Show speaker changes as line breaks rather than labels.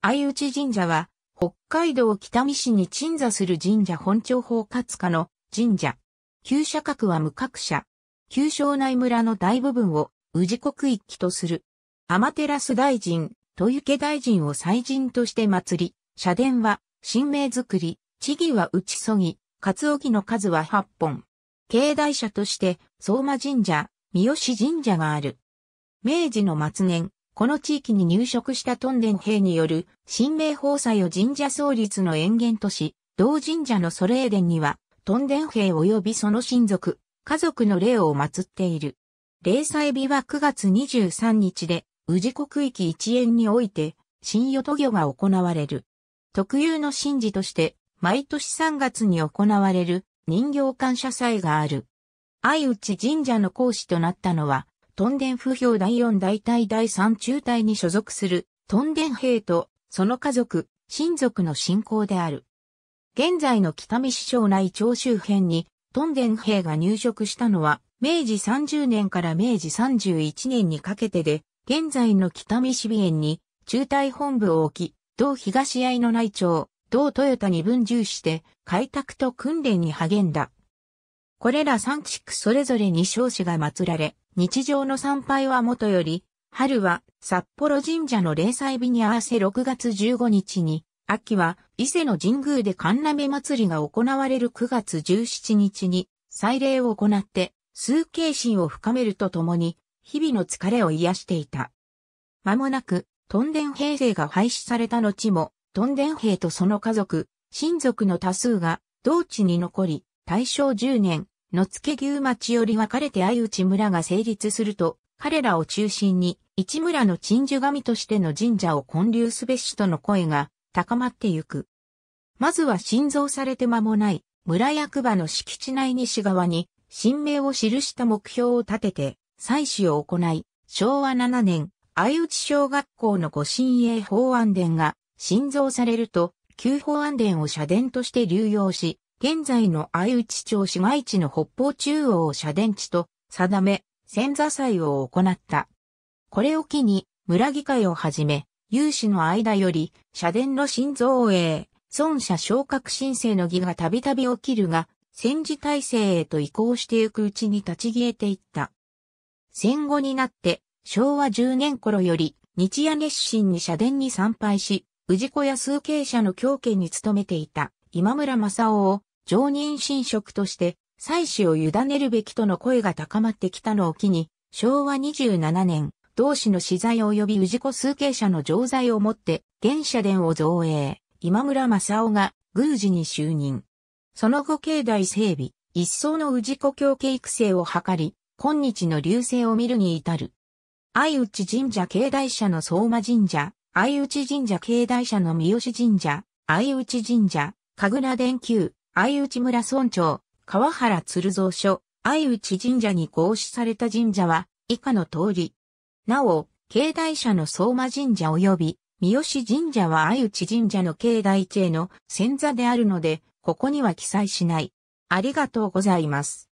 相内神社は、北海道北見市に鎮座する神社本庁法活下の神社。旧社格は無格社。旧省内村の大部分を治国一域とする。天照大臣、豊家大臣を祭神として祭り、社殿は神明作り、地儀は打ちそぎ、活おの数は8本。境内社として相馬神社、三好神社がある。明治の末年、この地域に入植したトンデン兵による、神明法祭を神社創立の延元とし、同神社のソレーデンには、トンデン兵及びその親族、家族の霊を祀っている。霊祭日は9月23日で、宇治国域一円において、新与都御が行われる。特有の神事として、毎年3月に行われる人形感謝祭がある。愛内神社の講師となったのは、トンデン風評第4大隊第3中隊に所属するトンデン兵とその家族、親族の信仰である。現在の北見市省内町周辺にトンデン兵が入植したのは明治30年から明治31年にかけてで、現在の北見市美園に中隊本部を置き、同東合の内町、同豊田に分重して、開拓と訓練に励んだ。これら三地区それぞれに少子が祀られ、日常の参拝はもとより、春は札幌神社の霊祭日に合わせ6月15日に、秋は伊勢の神宮で神鍋祭りが行われる9月17日に祭礼を行って、崇敬心を深めるとともに、日々の疲れを癒していた。間もなく、トンデン兵制が廃止された後も、トンデン兵とその家族、親族の多数が同地に残り、大正10年野付牛町より分かれて相内村が成立すると、彼らを中心に、市村の鎮守神としての神社を建立すべしとの声が高まってゆく。まずは新造されて間もない村役場の敷地内西側に、神明を記した目標を立てて、採取を行い、昭和7年、相内小学校の御神営法案殿が、新造されると、旧法案殿を社殿として流用し、現在の相内町市街地の北方中央を社殿地と定め、千座祭を行った。これを機に、村議会をはじめ、有志の間より、社殿の新造営、孫社昇格申請の儀がたびたび起きるが、戦時体制へと移行してゆくうちに立ち消えていった。戦後になって、昭和10年頃より、日夜熱心に社殿に参拝し、氏子や数形者の教権に勤めていた今村正夫を常任神職として、祭祀を委ねるべきとの声が高まってきたのを機に、昭和27年、同氏の資材及び氏子数形者の常剤をもって、現社殿を造営、今村正夫が宮司に就任。その後境内整備、一層の氏子教系育成を図り、今日の流星を見るに至る。相内神社境内社の相馬神社、相内神社境内社の三好神社、相内神社、神楽殿宮、相内村村長、川原鶴蔵所、相内神社に合祀された神社は、以下の通り。なお、境内社の相馬神社及び、三好神社は相内神社の境内地への先座であるので、ここには記載しない。ありがとうございます。